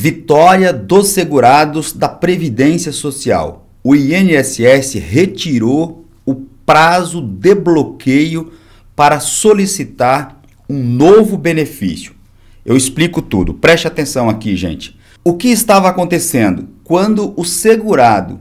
Vitória dos segurados da Previdência Social. O INSS retirou o prazo de bloqueio para solicitar um novo benefício. Eu explico tudo. Preste atenção aqui, gente. O que estava acontecendo quando o segurado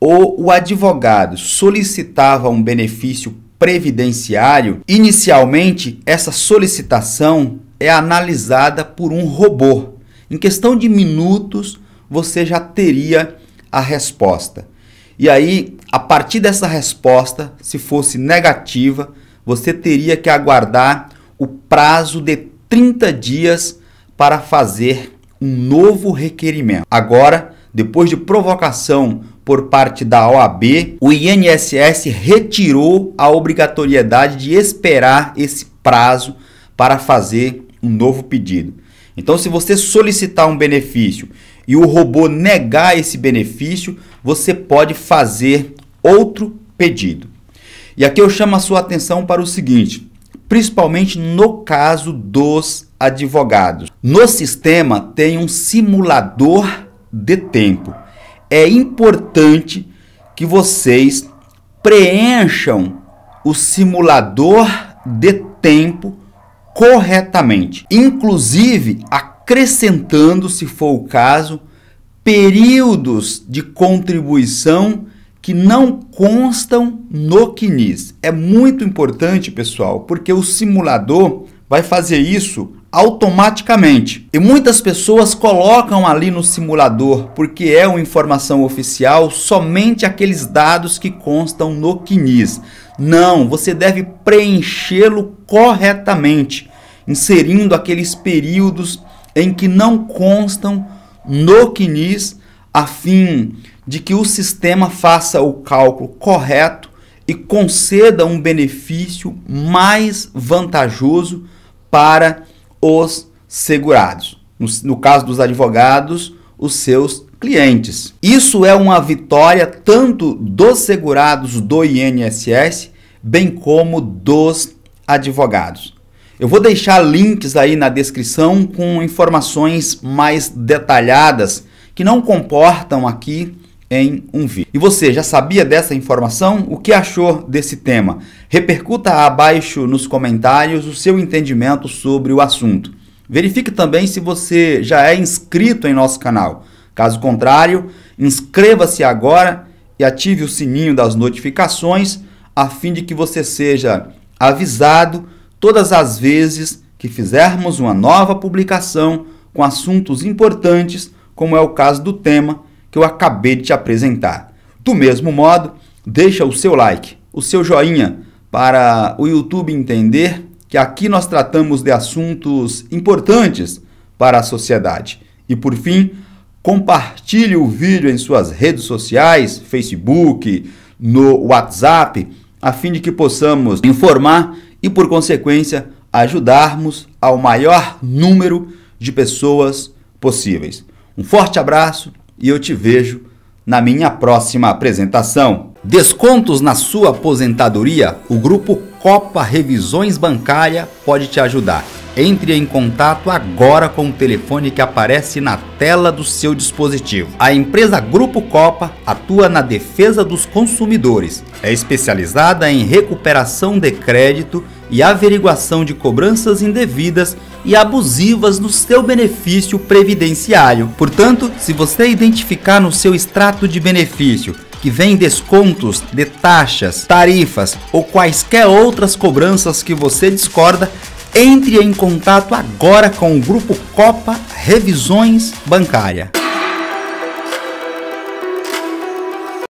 ou o advogado solicitava um benefício previdenciário? Inicialmente, essa solicitação é analisada por um robô em questão de minutos, você já teria a resposta. E aí, a partir dessa resposta, se fosse negativa, você teria que aguardar o prazo de 30 dias para fazer um novo requerimento. Agora, depois de provocação por parte da OAB, o INSS retirou a obrigatoriedade de esperar esse prazo para fazer um novo pedido. Então, se você solicitar um benefício e o robô negar esse benefício, você pode fazer outro pedido. E aqui eu chamo a sua atenção para o seguinte, principalmente no caso dos advogados. No sistema tem um simulador de tempo. É importante que vocês preencham o simulador de tempo corretamente, inclusive acrescentando, se for o caso, períodos de contribuição que não constam no CNIS. É muito importante, pessoal, porque o simulador vai fazer isso automaticamente. E muitas pessoas colocam ali no simulador, porque é uma informação oficial, somente aqueles dados que constam no CNIS. Não, você deve preenchê-lo corretamente, inserindo aqueles períodos em que não constam no CNIS, a fim de que o sistema faça o cálculo correto e conceda um benefício mais vantajoso para os segurados. No, no caso dos advogados, os seus clientes. Isso é uma vitória tanto dos segurados do INSS, bem como dos advogados. Eu vou deixar links aí na descrição com informações mais detalhadas que não comportam aqui em um vídeo. E você já sabia dessa informação? O que achou desse tema? Repercuta abaixo nos comentários o seu entendimento sobre o assunto. Verifique também se você já é inscrito em nosso canal. Caso contrário, inscreva-se agora e ative o sininho das notificações a fim de que você seja avisado todas as vezes que fizermos uma nova publicação com assuntos importantes, como é o caso do tema que eu acabei de te apresentar. Do mesmo modo, deixa o seu like, o seu joinha para o YouTube entender que aqui nós tratamos de assuntos importantes para a sociedade. E por fim, compartilhe o vídeo em suas redes sociais, Facebook, no WhatsApp, a fim de que possamos informar e, por consequência, ajudarmos ao maior número de pessoas possíveis. Um forte abraço e eu te vejo na minha próxima apresentação. Descontos na sua aposentadoria? O grupo Copa Revisões Bancária pode te ajudar. Entre em contato agora com o telefone que aparece na tela do seu dispositivo. A empresa Grupo Copa atua na defesa dos consumidores. É especializada em recuperação de crédito e averiguação de cobranças indevidas e abusivas no seu benefício previdenciário. Portanto, se você identificar no seu extrato de benefício que vem descontos de taxas, tarifas ou quaisquer outras cobranças que você discorda, entre em contato agora com o Grupo Copa Revisões Bancária.